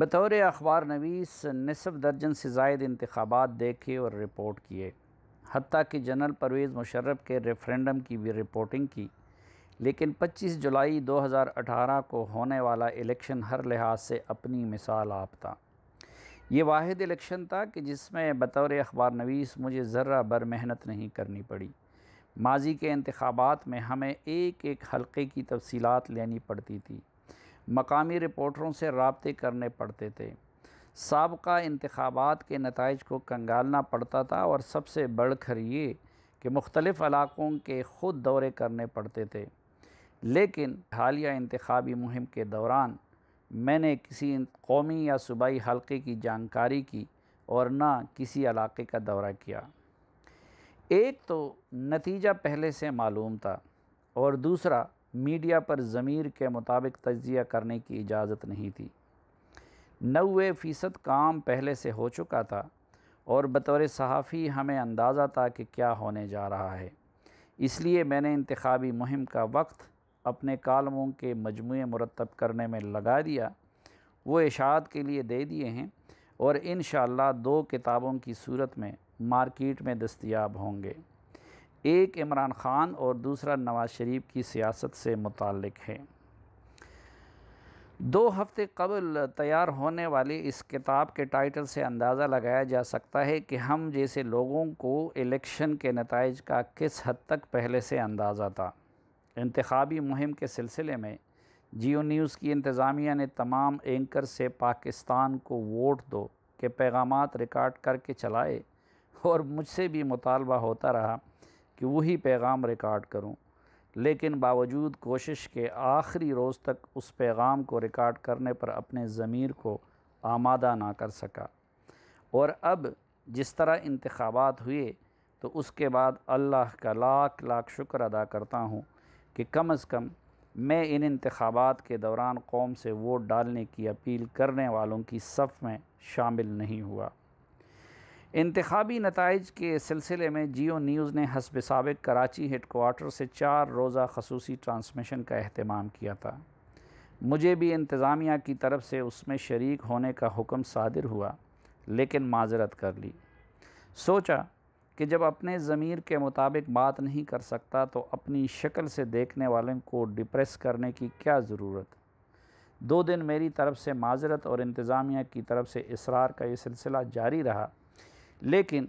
बतौर अखबार नवीस नसब दर्जन से जायद इंतबात देखे और रिपोर्ट किए हती कि जनरल परवेज़ मुशर्रफ के रेफरेंडम की भी रिपोर्टिंग की लेकिन 25 जुलाई 2018 को होने वाला इलेक्शन हर लिहाज से अपनी मिसाल आप था ये वाद इलेक्शन था कि जिसमें बतौर अखबार नवीस मुझे ज़र्रा बर मेहनत नहीं करनी पड़ी माजी के इंतबात में हमें एक एक हल्के की तफसीत लेनी पड़ती थी मकामी रिपोर्टरों से रबते करने पड़ते थे सबका इंतबात के नतज को कंगालना पड़ता था और सबसे बढ़कर ये कि मुख्तलफ़ इलाक़ों के ख़ुद दौरे करने पड़ते थे लेकिन हालिया इंतबी मुहिम के दौरान मैंने किसी कौमी या सूबाई हलके की जानकारी की और ना किसी इलाके का दौरा किया एक तो नतीजा पहले से मालूम था और दूसरा मीडिया पर ज़मीर के मुताबिक तजिया करने की इजाज़त नहीं थी नवे फ़ीसद काम पहले से हो चुका था और बतौर सहाफ़ी हमें अंदाज़ा था कि क्या होने जा रहा है इसलिए मैंने इंतबी मुहिम का वक्त अपने कालमों के मजमू मुरतब करने में लगा दिया वो इशात के लिए दे दिए हैं और इन दो किताबों की सूरत में मार्किट में दस्याब होंगे एक इमरान ख़ान और दूसरा नवाज़ शरीफ की सियासत से मुतल है दो हफ्ते कबल तैयार होने वाली इस किताब के टाइटल से अंदाज़ा लगाया जा सकता है कि हम जैसे लोगों को इलेक्शन के नतज का किस हद तक पहले से अंदाज़ा था इंतबी मुहिम के सिलसिले में जियो न्यूज़ की इंतज़ामिया ने तमाम एंकर से पाकिस्तान को वोट दो के पैगाम रिकॉर्ड करके चलाए और मुझसे भी मुतालबा होता रहा कि वही पैगाम रिकॉर्ड करूं लेकिन बावजूद कोशिश के आखिरी रोज़ तक उस पैगाम को रिकॉर्ड करने पर अपने ज़मीर को आमादा ना कर सका और अब जिस तरह इंतखबात हुए तो उसके बाद अल्लाह का लाख लाख शुक्र अदा करता हूँ कि कम अज़ कम मैं इन इंतबात के दौरान कौम से वोट डालने की अपील करने वालों की सफ़ में शामिल नहीं हुआ इंतबी नतज के सिलसिले में जियो न्यूज़ ने हसब सबक कराची हेड कोार्टर से चार रोज़ा खसूस ट्रांसमिशन का अहतमाम किया था मुझे भी इंतज़ामिया की तरफ से उसमें शरीक होने का हुक्म सादिर हुआ लेकिन माजरत कर ली सोचा कि जब अपने ज़मीर के मुताबिक बात नहीं कर सकता तो अपनी शक्ल से देखने वालों को डिप्रेस करने की क्या ज़रूरत दो दिन मेरी तरफ़ से माजरत और इंतज़ामिया की तरफ से इसरार का ये सिलसिला जारी रहा लेकिन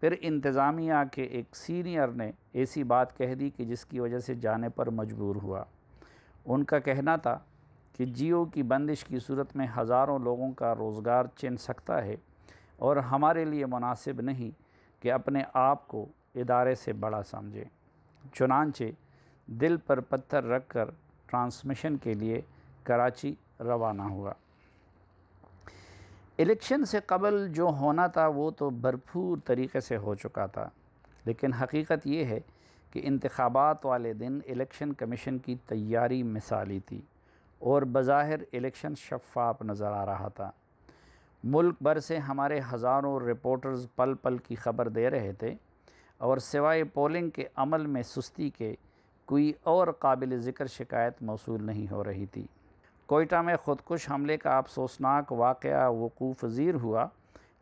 फिर इंतज़ामिया के एक सीनियर ने ऐसी बात कह दी कि जिसकी वजह से जाने पर मजबूर हुआ उनका कहना था कि जियो की बंदिश की सूरत में हज़ारों लोगों का रोज़गार चिन सकता है और हमारे लिए मुनासिब नहीं कि अपने आप को इदारे से बड़ा समझें चुनानचे दिल पर पत्थर रख कर ट्रांसमिशन के लिए कराची रवाना हुआ इलेक्शन से कबल जो होना था वो तो भरपूर तरीके से हो चुका था लेकिन हकीकत ये है कि इंतबात वाले दिन इलेक्शन कमीशन की तैयारी मिसाली थी और बज़ाहिर इलेक्शन शफाफ नज़र आ रहा था मुल्क भर से हमारे हज़ारों रिपोर्टर्स पल पल की खबर दे रहे थे और सिवाय पोलिंग के अमल में सुस्ती के कोई और काबिल ज़िक्र शिकायत मौसू नहीं हो रही थी कोयटा में ख़ुदकुश हमले का अफसोसनाक वाक़ वकूफ़ पजीर हुआ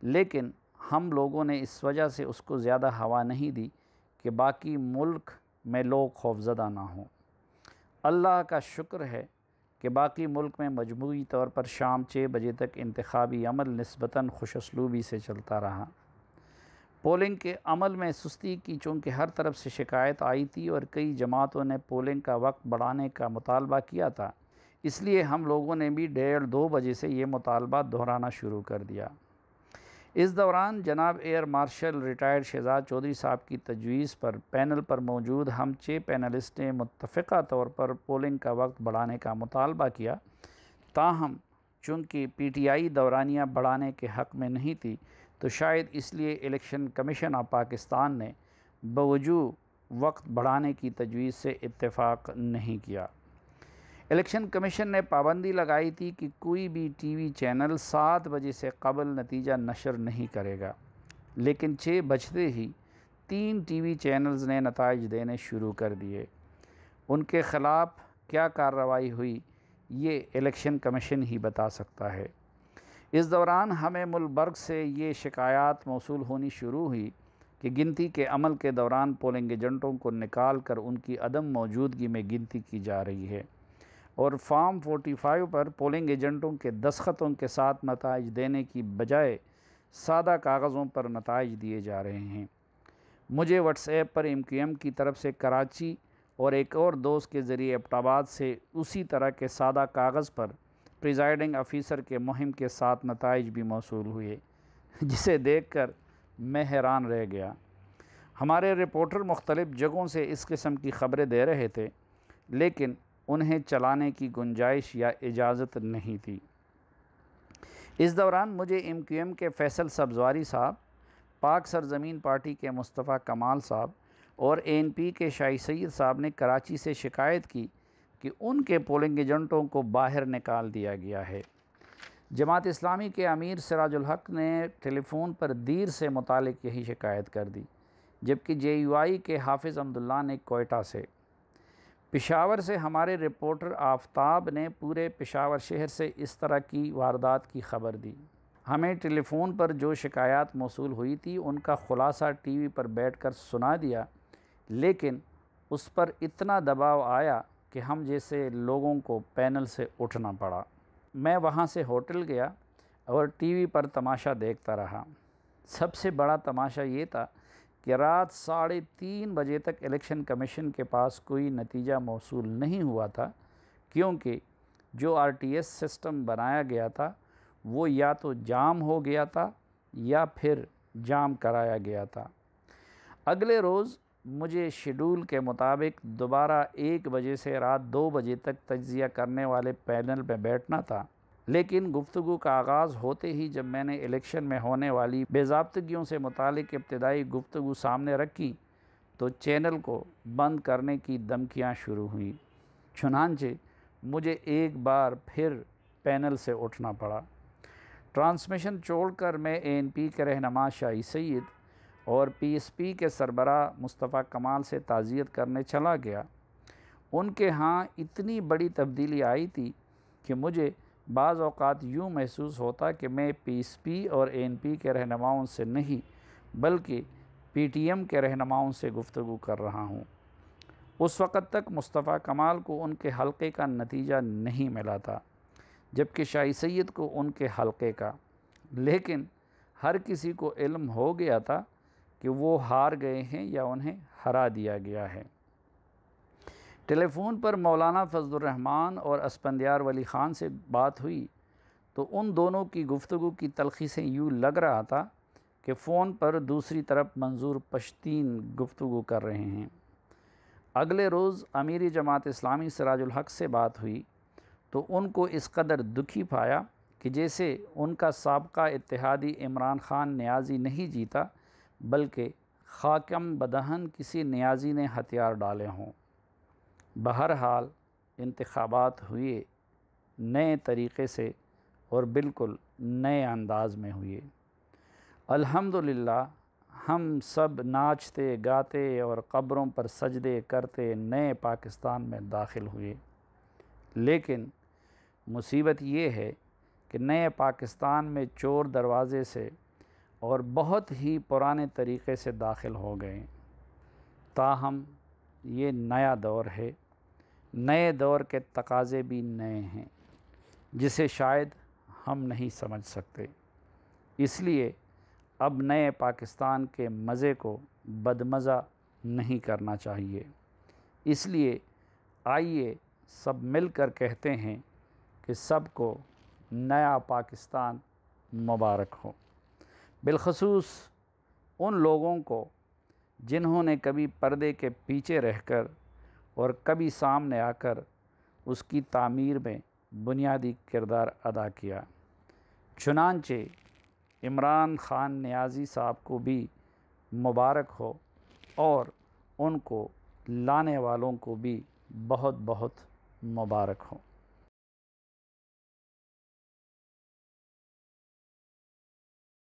लेकिन हम लोगों ने इस वजह से उसको ज़्यादा हवा नहीं दी कि बाकी मुल्क में लोग खौफजदा ना हों अल्लाह का शुक्र है कि बाकी मुल्क में मजमू तौर पर शाम छः बजे तक इंतबी अमल नस्बता खुशसलूबी से चलता रहा पोलिंग के अमल में सुस्ती की चूँकि हर तरफ से शिकायत आई थी और कई जमातों ने पोलिंग का वक्त बढ़ाने का मुतालबा किया था इसलिए हम लोगों ने भी डेढ़ दो बजे से ये मुतालबा दोहराना शुरू कर दिया इस दौरान जनाब air marshal retired Shahzad Chaudhry साहब की तजवीज़ पर पैनल पर मौजूद हम छः पैनलिस्ट ने मुतफ़ा तौर पर पोलिंग का वक्त बढ़ाने का मुतालबा किया ताहम चूँकि पी टी आई दौरानियाँ बढ़ाने के हक़ में नहीं थी तो शायद इसलिए इलेक्शन कमीशन ऑफ पाकिस्तान ने बवजू वक्त बढ़ाने की तजवीज़ से इतफाक़ नहीं किया इलेक्शन कमीशन ने पाबंदी लगाई थी कि कोई भी टीवी चैनल सात बजे से कबल नतीजा नशर नहीं करेगा लेकिन छः बजते ही तीन टीवी चैनल्स ने नतज देने शुरू कर दिए उनके ख़िलाफ़ क्या कार्रवाई हुई ये इलेक्शन कमीशन ही बता सकता है इस दौरान हमें मुलबर्ग से ये शिकायत मौसू होनी शुरू हुई कि गिनती के अमल के दौरान पोलिंग एजेंटों को निकाल कर उनकी अदम मौजूदगी में गिनती की जा रही है और फार्म फाइव पर पोलिंग एजेंटों के दस्खतों के साथ नतज देने की बजाय सादा कागज़ों पर नतज दिए जा रहे हैं मुझे व्हाट्सएप पर एम क्यू एम की तरफ से कराची और एक और दोस्त के ज़रिए एबटाबाद से उसी तरह के सादा कागज़ पर प्रिजाइडिंग ऑफिसर के मुहिम के साथ नतज भी मौसू हुए जिसे देख कर मैं हैरान रह गया हमारे रिपोर्टर मुख्तलिफ़ जगहों से इस किस्म की ख़बरें दे रहे थे लेकिन उन्हें चलाने की गुंजाइश या इजाज़त नहीं थी इस दौरान मुझे एम क्यू एम के फैसल सब्जवारी साहब पाक सरजमीन पार्टी के मुस्तफ़ा कमाल साहब और एन पी के शाही सैद साहब ने कराची से शिकायत की कि उनके पोलिंग एजेंटों को बाहर निकाल दिया गया है जमात इस्लामी के अमीर सिराजुल हक ने टेलीफोन पर दीर से मुतल यही शिकायत कर दी जबकि जे यू आई के हाफिज़ अब्दुल्ला ने कोयटा से पिशावर से हमारे रिपोर्टर आफ्ताब ने पूरे पिशावर शहर से इस तरह की वारदात की खबर दी हमें टेलीफोन पर जो शिकायत मौसू हुई थी उनका ख़ुलासा टी वी पर बैठ कर सुना दिया लेकिन उस पर इतना दबाव आया कि हम जैसे लोगों को पैनल से उठना पड़ा मैं वहाँ से होटल गया और टीवी पर तमाशा देखता रहा सबसे बड़ा तमाशा ये था कि रात साढ़े तीन बजे तक इलेक्शन कमीशन के पास कोई नतीजा मौसू नहीं हुआ था क्योंकि जो आरटीएस सिस्टम बनाया गया था वो या तो जाम हो गया था या फिर जाम कराया गया था अगले रोज़ मुझे शेड्यूल के मुताबिक दोबारा एक बजे से रात दो बजे तक तजिया करने वाले पैनल में बैठना था लेकिन गुफ्तु का आगाज़ होते ही जब मैंने इलेक्शन में होने वाली बेजाबतगियों से मुतक इब्तदाई गुफ्तु सामने रखी तो चैनल को बंद करने की धमकियाँ शुरू हुई चुनानचे मुझे एक बार फिर पैनल से उठना पड़ा ट्रांसमिशन छोड़कर मैं एन पी के रहनमा शाही सैद और पी एस पी के सरबरा मुस्तफ़ा कमाल से ताज़ियत करने चला गया उनके यहाँ इतनी बड़ी तब्दीली आई थी कि मुझे बाज़ अवत यूँ महसूस होता कि मैं पी एस पी और एन पी के रहनुमाओं से नहीं बल्कि पी टी एम के रहनुमाओं से गुफ्तु कर रहा हूँ उस वक़्त तक मुस्तफ़ा कमाल को उनके हल्के का नतीजा नहीं मिला था जबकि शाही सैद को उनके हल्के का लेकिन हर किसी को इल्म हो गया था कि वो हार गए हैं या उन्हें हरा दिया गया है टेलीफ़ोन पर मौलाना फजलरहमान और असपंदियार वली ख़ान से बात हुई तो उन दोनों की गुफ्तु की तलखी से यूँ लग रहा था कि फ़ोन पर दूसरी तरफ मंजूर पश्तीन गुफ्तु कर रहे हैं अगले रोज़ अमीरी जमात इस्लामी सराजुल हक से बात हुई तो उनको इस कदर दुखी पाया कि जैसे उनका सबका इतिहादी इमरान ख़ान न्याजी नहीं जीता बल्कि खाकम बदहन किसी न्याजी ने हथियार डाले हों बहरहाल इंतबात हुए नए तरीक़े से और बिल्कुल नए अंदाज में हुए अल्हम्दुलिल्लाह हम सब नाचते गाते और क़ब्रों पर सजदे करते नए पाकिस्तान में दाखिल हुए लेकिन मुसीबत ये है कि नए पाकिस्तान में चोर दरवाज़े से और बहुत ही पुराने तरीक़े से दाखिल हो गए ताहम ये नया दौर है नए दौर के तकाजे भी नए हैं जिसे शायद हम नहीं समझ सकते इसलिए अब नए पाकिस्तान के मज़े को बदमज़ा नहीं करना चाहिए इसलिए आइए सब मिलकर कहते हैं कि सबको नया पाकिस्तान मुबारक हो बिलखसूस उन लोगों को जिन्होंने कभी पर्दे के पीछे रहकर और कभी सामने आकर उसकी तामीर में बुनियादी किरदार अदा किया चुनानचे इमरान ख़ान न्याजी साहब को भी मुबारक हो और उनको लाने वालों को भी बहुत बहुत मुबारक हो